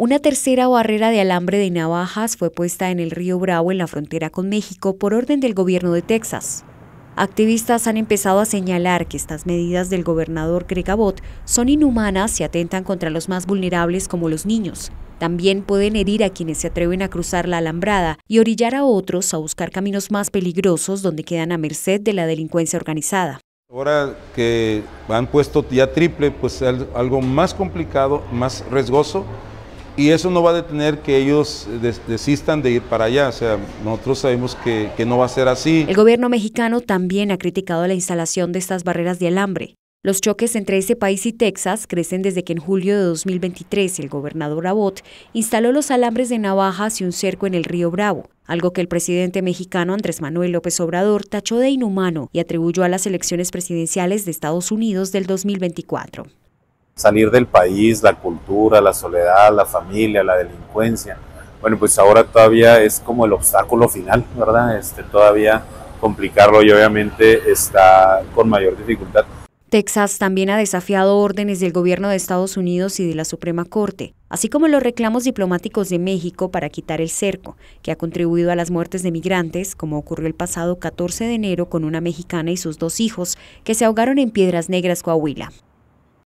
Una tercera barrera de alambre de navajas fue puesta en el río Bravo en la frontera con México por orden del gobierno de Texas. Activistas han empezado a señalar que estas medidas del gobernador Greg son inhumanas y atentan contra los más vulnerables como los niños. También pueden herir a quienes se atreven a cruzar la alambrada y orillar a otros a buscar caminos más peligrosos donde quedan a merced de la delincuencia organizada. Ahora que han puesto ya triple, pues algo más complicado, más riesgoso y eso no va a detener que ellos desistan de ir para allá. O sea, nosotros sabemos que, que no va a ser así. El gobierno mexicano también ha criticado la instalación de estas barreras de alambre. Los choques entre ese país y Texas crecen desde que en julio de 2023 el gobernador Abbott instaló los alambres de navajas y un cerco en el río Bravo, algo que el presidente mexicano Andrés Manuel López Obrador tachó de inhumano y atribuyó a las elecciones presidenciales de Estados Unidos del 2024 salir del país, la cultura, la soledad, la familia, la delincuencia. Bueno, pues ahora todavía es como el obstáculo final, ¿verdad? Este, todavía complicarlo y obviamente está con mayor dificultad. Texas también ha desafiado órdenes del gobierno de Estados Unidos y de la Suprema Corte, así como los reclamos diplomáticos de México para quitar el cerco, que ha contribuido a las muertes de migrantes, como ocurrió el pasado 14 de enero con una mexicana y sus dos hijos, que se ahogaron en Piedras Negras, Coahuila.